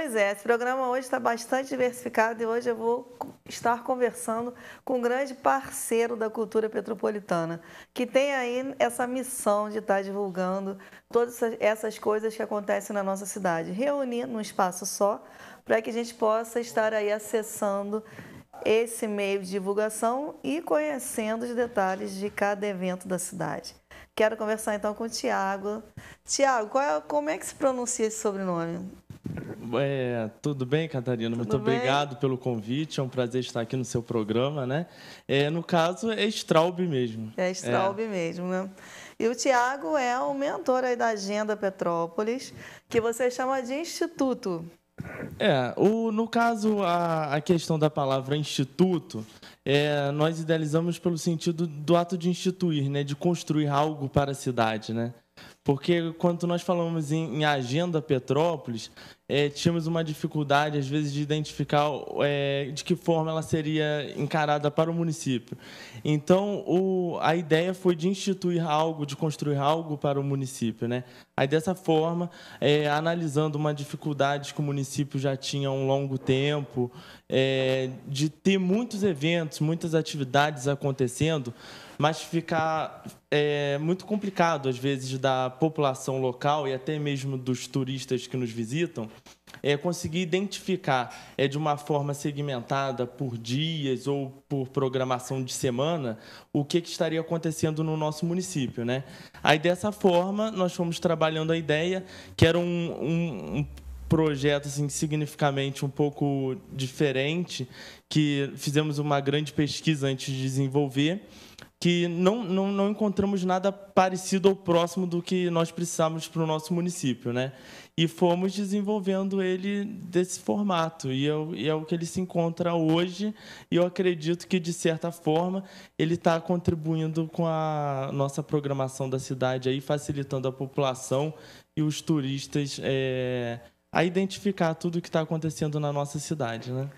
Pois é, esse programa hoje está bastante diversificado e hoje eu vou estar conversando com um grande parceiro da cultura petropolitana, que tem aí essa missão de estar divulgando todas essas coisas que acontecem na nossa cidade, reunir num espaço só, para que a gente possa estar aí acessando esse meio de divulgação e conhecendo os detalhes de cada evento da cidade. Quero conversar então com o Tiago. Tiago, é, como é que se pronuncia esse sobrenome? É, tudo bem, Catarina? Tudo Muito bem? obrigado pelo convite. É um prazer estar aqui no seu programa, né? É, no caso, é Straub mesmo. É Straub é. mesmo, né? E o Tiago é o mentor aí da Agenda Petrópolis, que você chama de Instituto. É, o, no caso, a, a questão da palavra instituto, é, nós idealizamos pelo sentido do ato de instituir, né? De construir algo para a cidade, né? Porque quando nós falamos em, em agenda Petrópolis, é, tínhamos uma dificuldade, às vezes, de identificar é, de que forma ela seria encarada para o município. Então, o, a ideia foi de instituir algo, de construir algo para o município. Né? Aí, dessa forma, é, analisando uma dificuldade que o município já tinha há um longo tempo, é, de ter muitos eventos, muitas atividades acontecendo, mas ficar é, muito complicado, às vezes, da população local e até mesmo dos turistas que nos visitam, é conseguir identificar é de uma forma segmentada por dias ou por programação de semana o que, que estaria acontecendo no nosso município, né? Aí dessa forma nós fomos trabalhando a ideia que era um, um, um projeto assim significativamente um pouco diferente que fizemos uma grande pesquisa antes de desenvolver que não, não, não encontramos nada parecido ou próximo do que nós precisávamos para o nosso município, né? E fomos desenvolvendo ele desse formato, e é, o, e é o que ele se encontra hoje, e eu acredito que, de certa forma, ele está contribuindo com a nossa programação da cidade, aí, facilitando a população e os turistas é, a identificar tudo o que está acontecendo na nossa cidade, né?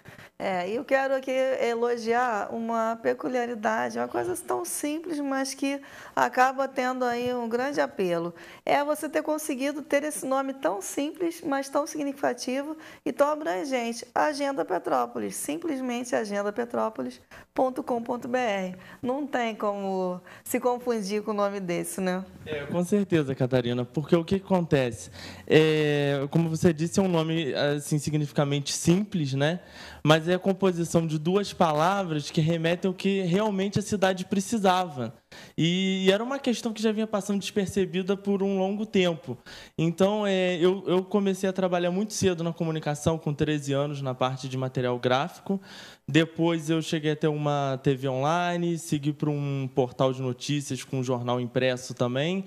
É, eu quero aqui elogiar uma peculiaridade, uma coisa tão simples, mas que acaba tendo aí um grande apelo. É você ter conseguido ter esse nome tão simples, mas tão significativo e tão abrangente, Agenda Petrópolis, simplesmente agendapetrópolis.com.br. Não tem como se confundir com o nome desse, né? É, com certeza, Catarina, porque o que acontece? É, como você disse, é um nome assim, significamente simples, né? mas fazer a composição de duas palavras que remetem ao que realmente a cidade precisava. E, e era uma questão que já vinha passando despercebida por um longo tempo. Então, é, eu, eu comecei a trabalhar muito cedo na comunicação, com 13 anos, na parte de material gráfico. Depois eu cheguei até uma TV online, segui para um portal de notícias com um jornal impresso também.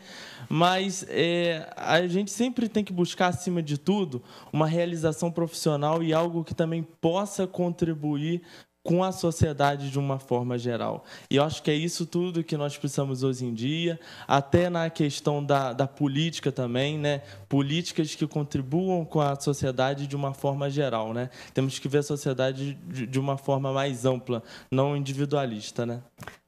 Mas é, a gente sempre tem que buscar, acima de tudo, uma realização profissional e algo que também possa contribuir com a sociedade de uma forma geral. E eu acho que é isso tudo que nós precisamos hoje em dia, até na questão da, da política também, né? políticas que contribuam com a sociedade de uma forma geral. Né? Temos que ver a sociedade de, de uma forma mais ampla, não individualista. Né?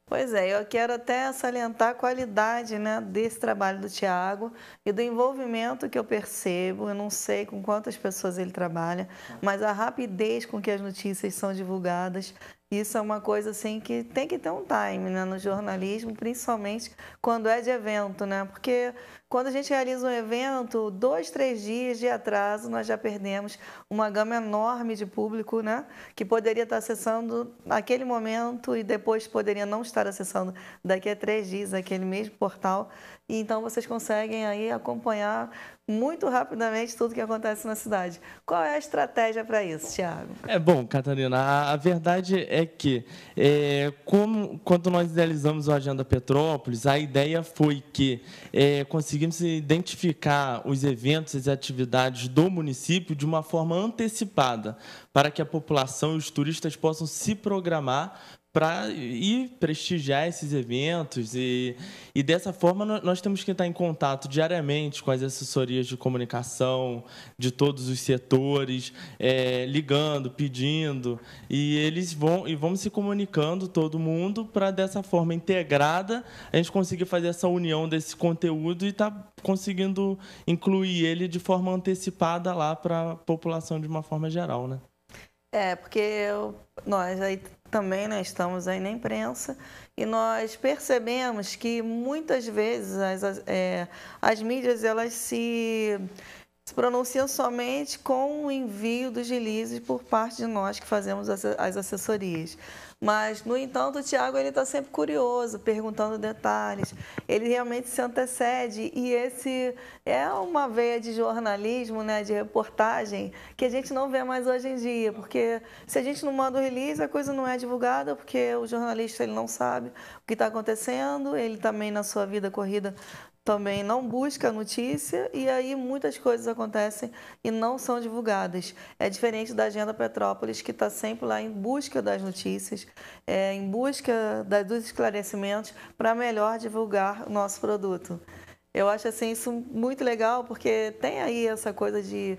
Pois é, eu quero até salientar a qualidade né, desse trabalho do Tiago e do envolvimento que eu percebo. Eu não sei com quantas pessoas ele trabalha, mas a rapidez com que as notícias são divulgadas, isso é uma coisa assim que tem que ter um time né, no jornalismo, principalmente quando é de evento, né? Porque quando a gente realiza um evento, dois, três dias de atraso, nós já perdemos uma gama enorme de público, né? Que poderia estar acessando naquele momento e depois poderia não estar acessando daqui a três dias aquele mesmo portal. E então vocês conseguem aí acompanhar muito rapidamente tudo que acontece na cidade. Qual é a estratégia para isso, Thiago? É bom, Catarina. A, a verdade é que, é, como, quando nós idealizamos o Agenda Petrópolis, a ideia foi que é, conseguimos conseguimos identificar os eventos e as atividades do município de uma forma antecipada, para que a população e os turistas possam se programar para ir prestigiar esses eventos e, e dessa forma nós temos que estar em contato diariamente com as assessorias de comunicação de todos os setores, é, ligando, pedindo e eles vão e vamos se comunicando todo mundo para dessa forma integrada a gente conseguir fazer essa união desse conteúdo e estar tá conseguindo incluir ele de forma antecipada lá para a população de uma forma geral, né? É porque eu, nós aí também né, estamos aí na imprensa e nós percebemos que muitas vezes as, as, é, as mídias elas se, se, pronunciam somente com o envio dos releases por parte de nós que fazemos as, as assessorias. Mas, no entanto, o Tiago está sempre curioso, perguntando detalhes. Ele realmente se antecede e esse é uma veia de jornalismo, né, de reportagem, que a gente não vê mais hoje em dia, porque se a gente não manda o release, a coisa não é divulgada, porque o jornalista ele não sabe o que está acontecendo, ele também na sua vida corrida também não busca notícia e aí muitas coisas acontecem e não são divulgadas. É diferente da Agenda Petrópolis, que está sempre lá em busca das notícias, é, em busca da, dos esclarecimentos para melhor divulgar o nosso produto. Eu acho assim isso muito legal porque tem aí essa coisa de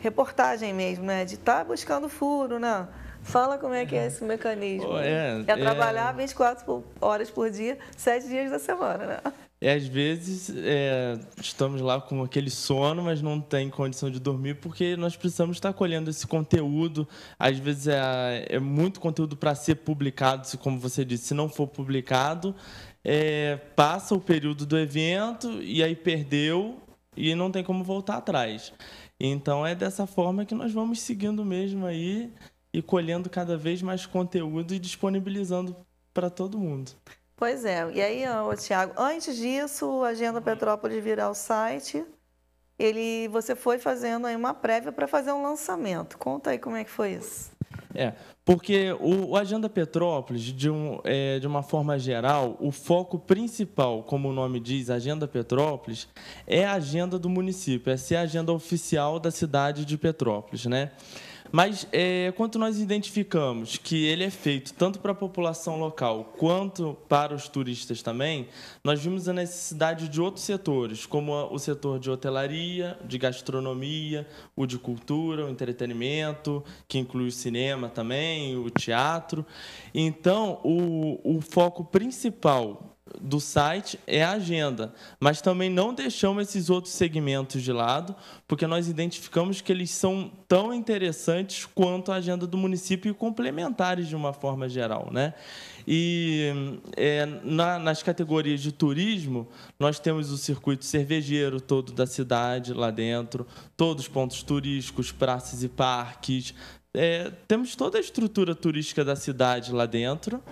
reportagem mesmo, né? De estar tá buscando furo, né? Fala como é que é esse mecanismo. É, é, é, trabalhar é... 24 horas por dia, 7 dias da semana, né? E às vezes é, estamos lá com aquele sono, mas não tem condição de dormir, porque nós precisamos estar colhendo esse conteúdo. Às vezes é, é muito conteúdo para ser publicado, se, como você disse, se não for publicado, é, passa o período do evento e aí perdeu e não tem como voltar atrás. Então é dessa forma que nós vamos seguindo mesmo aí e colhendo cada vez mais conteúdo e disponibilizando para todo mundo. Pois é. E aí, ô, Tiago, antes disso, a Agenda Petrópolis virar o site, ele, você foi fazendo aí uma prévia para fazer um lançamento. Conta aí como é que foi isso. É, porque o, o Agenda Petrópolis, de, um, é, de uma forma geral, o foco principal, como o nome diz, Agenda Petrópolis, é a agenda do município, é ser a agenda oficial da cidade de Petrópolis, né? Mas é, nós identificamos que ele é feito tanto para a população local quanto para os turistas também, nós vimos a necessidade de outros setores, como o setor de hotelaria, de gastronomia, o de cultura, o entretenimento, que inclui o cinema também, o teatro. Então, o, o foco principal do site é a agenda, mas também não deixamos esses outros segmentos de lado, porque nós identificamos que eles são tão interessantes quanto a agenda do município e complementares de uma forma geral, né? E é, na, nas categorias de turismo, nós temos o circuito cervejeiro todo da cidade lá dentro, todos os pontos turísticos, praças e parques. É, temos toda a estrutura turística da cidade lá dentro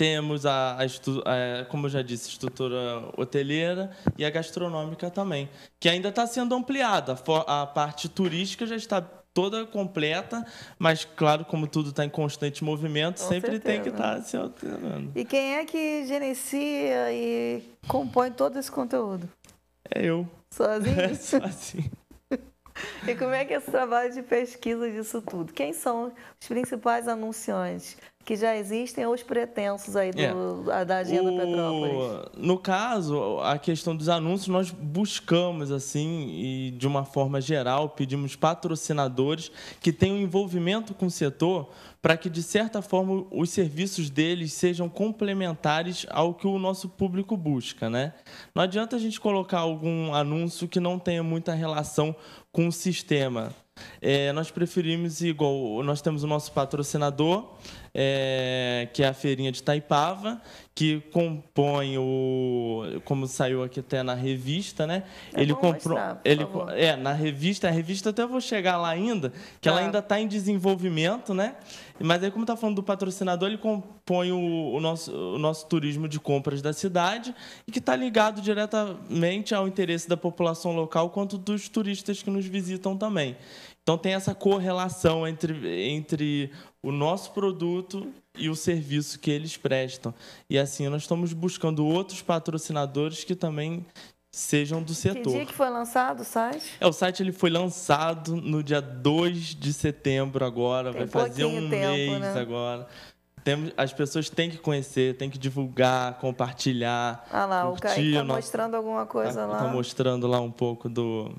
temos a, a, a, como eu já disse, estrutura hoteleira e a gastronômica também, que ainda está sendo ampliada. A parte turística já está toda completa, mas claro, como tudo está em constante movimento, Com sempre certeza. tem que estar tá se alterando. E quem é que gerencia e compõe todo esse conteúdo? É eu. Sozinho? É, sozinho. E como é que é esse trabalho de pesquisa disso tudo? Quem são os principais anunciantes? que já existem ou os pretensos aí do, é. da agenda o... Petrópolis? No caso, a questão dos anúncios, nós buscamos, assim, e de uma forma geral, pedimos patrocinadores que tenham envolvimento com o setor para que, de certa forma, os serviços deles sejam complementares ao que o nosso público busca. Né? Não adianta a gente colocar algum anúncio que não tenha muita relação com o sistema é, nós preferimos, igual, nós temos o nosso patrocinador, é, que é a Feirinha de Taipava, que compõe o. Como saiu aqui até na revista, né? É ele comprou. Ele, é, na revista, a revista até vou chegar lá ainda, que ela tá. ainda está em desenvolvimento, né? Mas aí, como está falando do patrocinador, ele compõe o, o, nosso, o nosso turismo de compras da cidade e que está ligado diretamente ao interesse da população local quanto dos turistas que nos visitam também. Então tem essa correlação entre, entre o nosso produto e o serviço que eles prestam. E assim nós estamos buscando outros patrocinadores que também sejam do setor. Que dia que foi lançado o site? É, o site ele foi lançado no dia 2 de setembro agora, Tem vai fazer um tempo, mês né? agora. Temos, as pessoas têm que conhecer, têm que divulgar, compartilhar. Ah lá, tá curtir, o Kaique está mostrando alguma coisa tá, lá. Está mostrando lá um pouco do,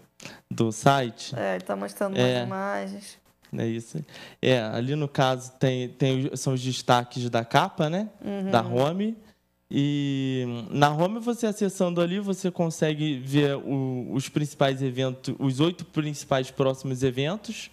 do site. É, ele está mostrando é, umas imagens. É isso. É, ali no caso tem, tem, são os destaques da capa, né? Uhum. Da home e na home você acessando ali, você consegue ver o, os principais eventos, os oito principais próximos eventos.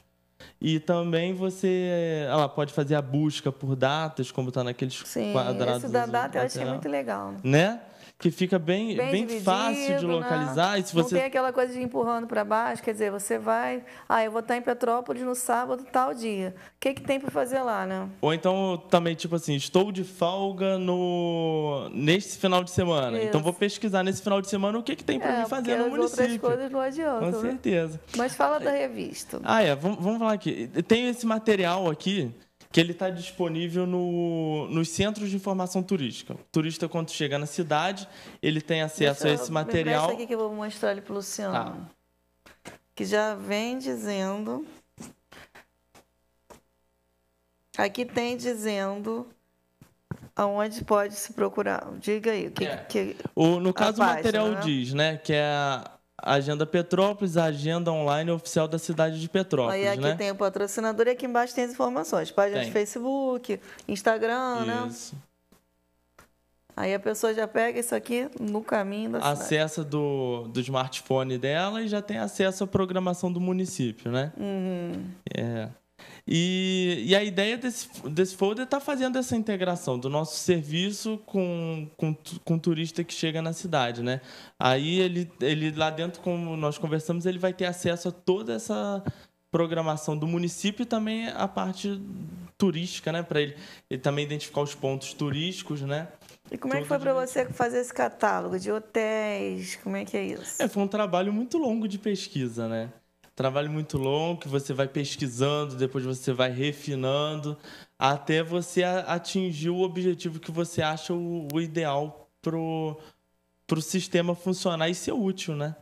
E também você ela ah pode fazer a busca por datas, como está naqueles Sim, quadrados. Sim, isso da data eu achei muito legal. Né? que fica bem, bem, bem fácil de né? localizar. Né? E se você... Não tem aquela coisa de empurrando para baixo, quer dizer, você vai, ah, eu vou estar em Petrópolis no sábado, tal dia. O que, que tem para fazer lá, né? Ou então também, tipo assim, estou de folga no neste final de semana. Isso. Então vou pesquisar nesse final de semana o que, que tem para é, mim fazer no município. Outras coisas não adiantam. Com né? certeza. Né? Mas fala da revista. Ah, é, vamos, vamos falar aqui. Tem esse material aqui que ele está disponível no, nos centros de informação turística. O turista, quando chega na cidade, ele tem acesso a esse eu, material. Me aqui que eu vou mostrar ele para o Luciano. Tá. Que já vem dizendo... Aqui tem dizendo aonde pode se procurar. Diga aí. Que, é. que... O, no caso, o material né? diz né, que é Agenda Petrópolis, a agenda online oficial da cidade de Petrópolis. Aí aqui né? tem o patrocinador e aqui embaixo tem as informações. Página de Facebook, Instagram, né? isso. né? Aí a pessoa já pega isso aqui no caminho da Acessa cidade. do, do smartphone dela e já tem acesso à programação do município, né? Uhum. É. E, e a ideia desse, desse folder está fazendo essa integração do nosso serviço com, com, com o turista que chega na cidade. Né? Aí ele, ele lá dentro, como nós conversamos, ele vai ter acesso a toda essa programação do município e também a parte turística, né? Para ele, ele também identificar os pontos turísticos, né? E como é que foi para você fazer esse catálogo de hotéis? Como é que é isso? É, foi um trabalho muito longo de pesquisa, né? trabalho muito longo que você vai pesquisando, depois você vai refinando, até você atingir o objetivo que você acha o, o ideal pro, pro sistema funcionar e ser útil, né?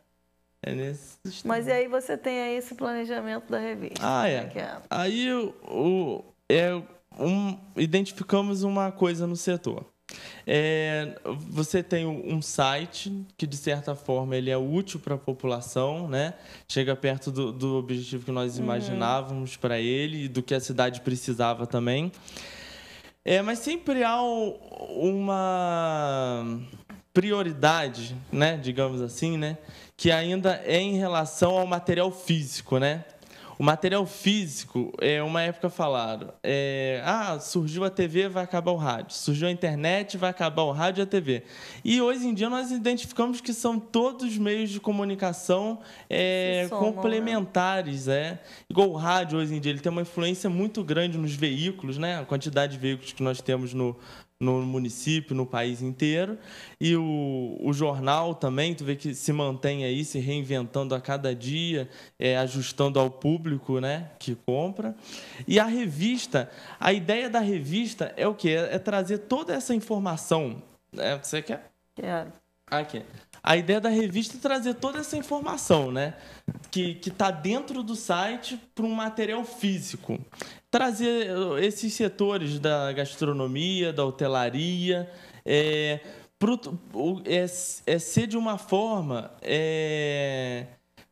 É nesse Mas e aí você tem aí esse planejamento da revista? Ah, é. é, é? Aí o, é, um, identificamos uma coisa no setor. É, você tem um site que, de certa forma, ele é útil para a população, né? Chega perto do, do objetivo que nós uhum. imaginávamos uhum. para ele e do que a cidade precisava também. É, mas sempre há uma prioridade, né? Digamos assim, né? Que ainda é em relação ao material físico, né? O material físico, é, uma época falaram, é, ah, surgiu a TV, vai acabar o rádio. Surgiu a internet, vai acabar o rádio e a TV. E hoje em dia nós identificamos que são todos meios de comunicação é, né? complementares. Né? É. Igual o rádio hoje em dia, ele tem uma influência muito grande nos veículos, né? a quantidade de veículos que nós temos no, no município, no país inteiro. E o, o, jornal também, tu vê que se mantém aí, se reinventando a cada dia, é, ajustando ao público né, que compra. E a revista, a ideia da revista é o quê? É, é trazer toda essa informação. Né? Você quer? Quero. Aqui a ideia da revista é trazer toda essa informação, né? Que está dentro do site para um material físico. Trazer eh, esses setores da gastronomia, da hotelaria, é, pro, é, é ser de uma forma é,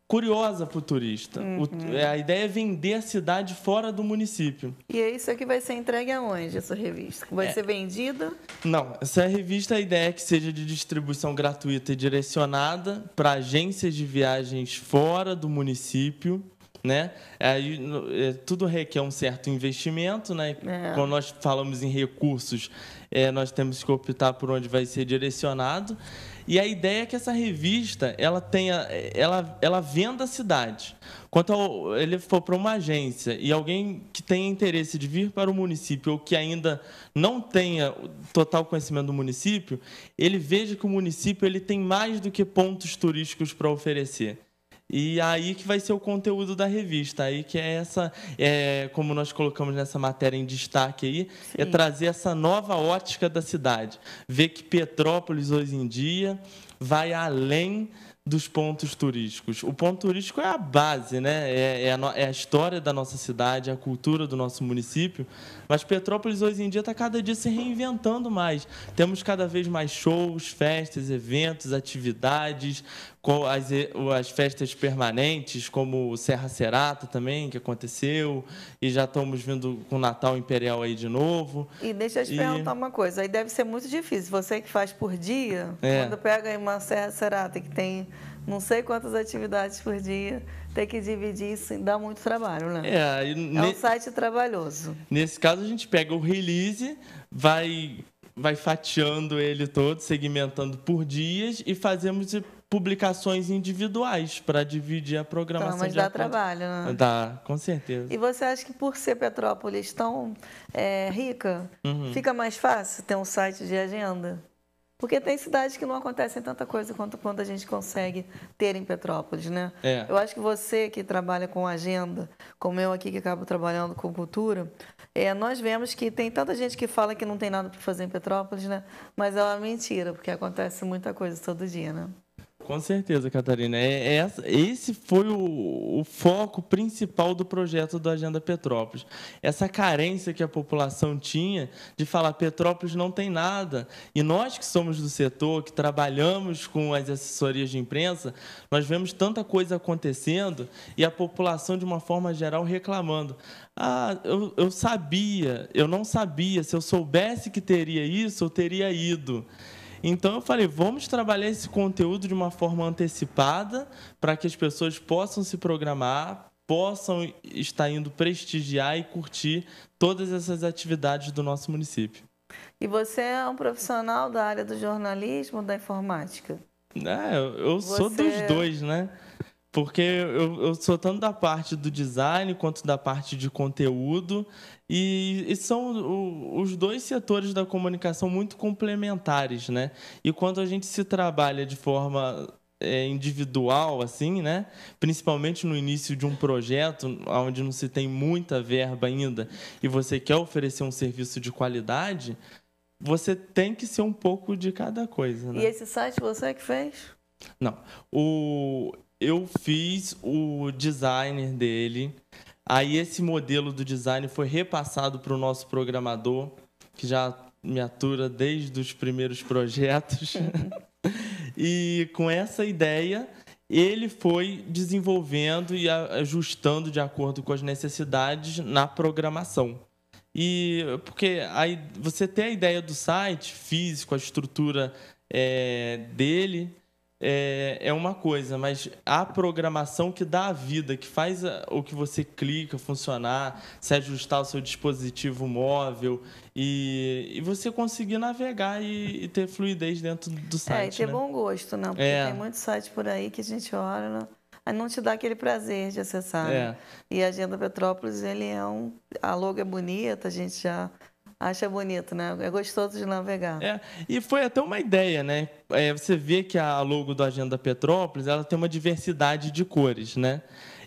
curiosa futurista. Uhum. O, é, a ideia é vender a cidade fora do município. E é isso que vai ser entregue aonde, essa revista? Vai é. ser vendida? Não, essa revista, a ideia é que seja de distribuição gratuita e direcionada para agências de viagens fora do município. Né? Aí, é, tudo requer um certo investimento. Né? É. Quando nós falamos em recursos, é, nós temos que optar por onde vai ser direcionado. E a ideia é que essa revista ela tenha, ela, ela venda a cidade. Quanto ao, ele for para uma agência e alguém que tenha interesse de vir para o município ou que ainda não tenha total conhecimento do município, ele veja que o município ele tem mais do que pontos turísticos para oferecer. E aí que vai ser o conteúdo da revista, aí que é essa, é, como nós colocamos nessa matéria em destaque aí, é Sim. é trazer essa nova ótica da cidade. Ver que Petrópolis hoje em dia vai além dos pontos turísticos. O ponto turístico é a base, né? É, é, a, é a história da nossa cidade, é a cultura do nosso município, mas Petrópolis hoje em dia está cada dia se reinventando mais. Temos cada vez mais shows, festas, eventos, atividades, as, as festas permanentes, como o Serra Serata também, que aconteceu, e já estamos vindo com o Natal Imperial aí de novo. E deixa eu te e... perguntar uma coisa, aí deve ser muito difícil. Você que faz por dia, é. quando pega uma Serra Serata que tem não sei quantas atividades por dia, ter que dividir isso dá muito trabalho, né? É, é um site trabalhoso. Nesse caso, a gente pega o release, vai, vai fatiando ele todo, segmentando por dias e fazemos publicações individuais para dividir a programação. Então, mas dá trabalho, né? Dá, com certeza. E você acha que por ser Petrópolis tão é, rica, uhum. fica mais fácil ter um site de agenda? Porque tem cidades que não acontecem tanta coisa quanto quando a gente consegue ter em Petrópolis, né? É. Eu acho que você que trabalha com agenda, como eu aqui que acabo trabalhando com cultura, é, nós vemos que tem tanta gente que fala que não tem nada para fazer em Petrópolis, né? Mas é uma mentira, porque acontece muita coisa todo dia, né? Com certeza, Catarina. É, é, esse foi o, o, foco principal do projeto da Agenda Petrópolis. Essa carência que a população tinha de falar Petrópolis não tem nada. E nós que somos do setor, que trabalhamos com as assessorias de imprensa, nós vemos tanta coisa acontecendo e a população, de uma forma geral, reclamando. Ah, eu, eu sabia, eu não sabia. Se eu soubesse que teria isso, eu teria ido. Então eu falei, vamos trabalhar esse conteúdo de uma forma antecipada para que as pessoas possam se programar, possam estar indo prestigiar e curtir todas essas atividades do nosso município. E você é um profissional da área do jornalismo, da informática? É, eu, você... sou dos dois, né? porque eu, eu, sou tanto da parte do design quanto da parte de conteúdo e, e são o, os dois setores da comunicação muito complementares, né? E quando a gente se trabalha de forma é, individual, assim, né? Principalmente no início de um projeto onde não se tem muita verba ainda e você quer oferecer um serviço de qualidade, você tem que ser um pouco de cada coisa, né? E esse site você que fez? Não. O, eu fiz o design dele. Aí esse modelo do design foi repassado para o nosso programador, que já me atura desde os primeiros projetos. e com essa ideia, ele foi desenvolvendo e ajustando de acordo com as necessidades na programação. E porque aí você tem a ideia do site físico, a estrutura é, dele, é, é uma coisa, mas a programação que dá a vida, que faz o que você clica funcionar, se ajustar ao seu dispositivo móvel e, e você conseguir navegar e, e, ter fluidez dentro do site. É, e ter né? bom gosto, né? Porque é. tem muito site por aí que a gente olha. Né? Aí não te dá aquele prazer de acessar. Né? É. Né? E a Agenda Petrópolis, ele é um. A logo é bonita, a gente já acha bonito, né? É gostoso de navegar. É, e foi até uma ideia, né? É, você vê que a logo do Agenda Petrópolis ela tem uma diversidade de cores, né?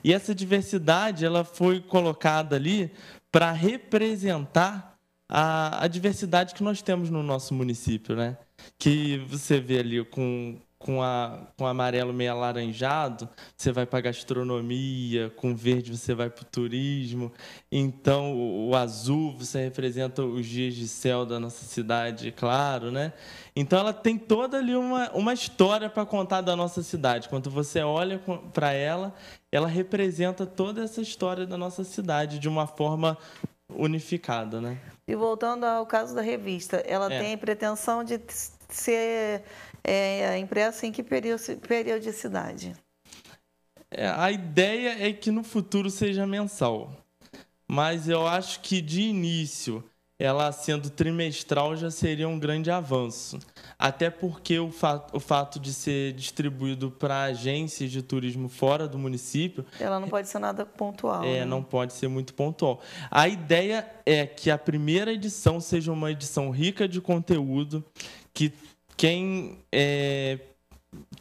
E essa diversidade ela foi colocada ali para representar a, a diversidade que nós temos no nosso município, né? Que você vê ali com com, a, com amarelo meio alaranjado, você vai para gastronomia, com verde você vai para o turismo. Então, o, o, azul você representa os dias de céu da nossa cidade, é claro, né? Então, ela tem toda ali uma, uma história para contar da nossa cidade. Quando você olha para ela, ela representa toda essa história da nossa cidade de uma forma unificada, né? E voltando ao caso da revista, ela é. tem pretensão de ser é impressa em que periodicidade? É, a ideia é que no futuro seja mensal, mas eu acho que de início ela sendo trimestral já seria um grande avanço. Até porque o, fato, o fato de ser distribuído para agências de turismo fora do município. Ela não pode ser nada pontual. É, né? não pode ser muito pontual. A ideia é que a primeira edição seja uma edição rica de conteúdo, que quem é,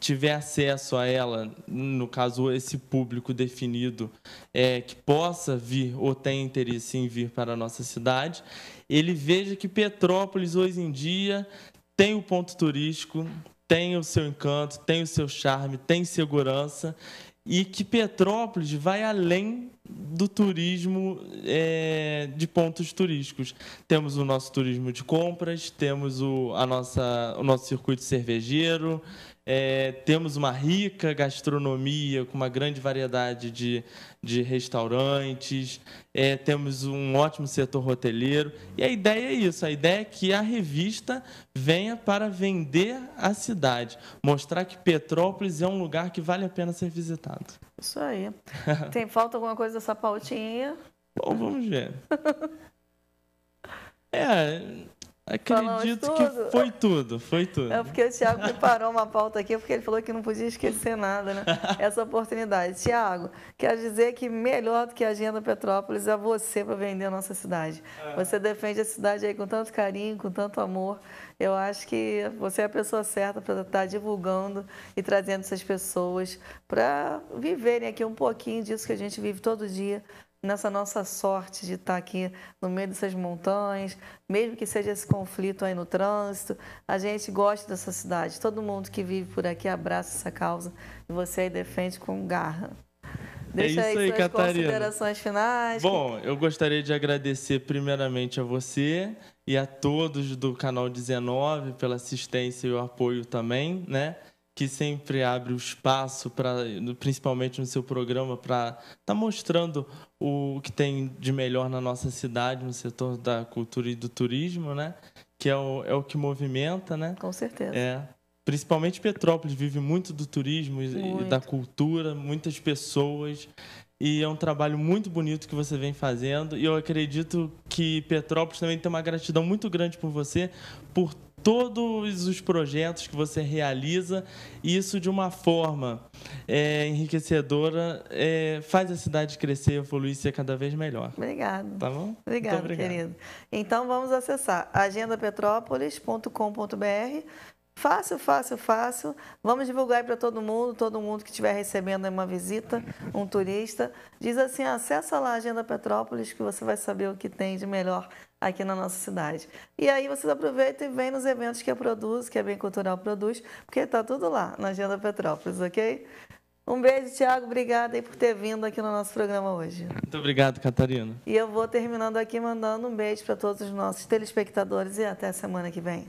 tiver acesso a ela, no caso esse público definido é, que possa vir ou tem interesse em vir para a nossa cidade, ele veja que Petrópolis hoje em dia tem o ponto turístico, tem o seu encanto, tem o seu charme, tem segurança e que Petrópolis vai além do turismo é, de pontos turísticos. Temos o nosso turismo de compras, temos o, a nossa, o nosso circuito cervejeiro, é, temos uma rica gastronomia com uma grande variedade de de restaurantes, é, temos um ótimo setor hoteleiro. E a ideia é isso: a ideia é que a revista venha para vender a cidade, mostrar que Petrópolis é um lugar que vale a pena ser visitado. Isso aí. Tem falta alguma coisa dessa pautinha? Bom, vamos ver. É, Acredito que foi tudo, foi tudo. É porque o Tiago preparou uma pauta aqui, porque ele falou que não podia esquecer nada, né? Essa oportunidade. Tiago, quero dizer que melhor do que a Agenda Petrópolis é você para vender a nossa cidade. É. Você defende a cidade aí com tanto carinho, com tanto amor. Eu acho que você é a pessoa certa para estar tá divulgando e trazendo essas pessoas para viverem aqui um pouquinho disso que a gente vive todo dia, nessa nossa sorte de estar aqui no meio dessas montanhas, mesmo que seja esse conflito aí no trânsito, a gente gosta dessa cidade. Todo mundo que vive por aqui abraça essa causa e você aí defende com garra. É Deixa é isso aí, aí suas Catarina. considerações finais. Bom, eu gostaria de agradecer primeiramente a você e a todos do canal 19 pela assistência e o apoio também, né? que sempre abre o espaço para, principalmente no seu programa, para estar tá mostrando o que tem de melhor na nossa cidade, no setor da cultura e do turismo, né? Que é o, é o que movimenta, né? Com certeza. É. Principalmente Petrópolis vive muito do turismo muito. e da cultura, muitas pessoas. E é um trabalho muito bonito que você vem fazendo. E eu acredito que Petrópolis também tem uma gratidão muito grande por você, por todos os projetos que você realiza, isso de uma forma é, enriquecedora é, faz a cidade crescer, evoluir e ser cada vez melhor. Obrigada. Tá bom? Obrigada, querido. Então vamos acessar agendapetrópolis.com.br Fácil, fácil, fácil. Vamos divulgar para todo mundo, todo mundo que estiver recebendo uma visita, um turista. Diz assim, acessa lá a Agenda Petrópolis que você vai saber o que tem de melhor aqui na nossa cidade. E aí vocês aproveitam e vêm nos eventos que a Produz, que a Bem Cultural produz, porque está tudo lá na Agenda Petrópolis, ok? Um beijo, Tiago. Obrigada aí por ter vindo aqui no nosso programa hoje. Muito obrigado, Catarina. E eu vou terminando aqui mandando um beijo para todos os nossos telespectadores e até semana que vem.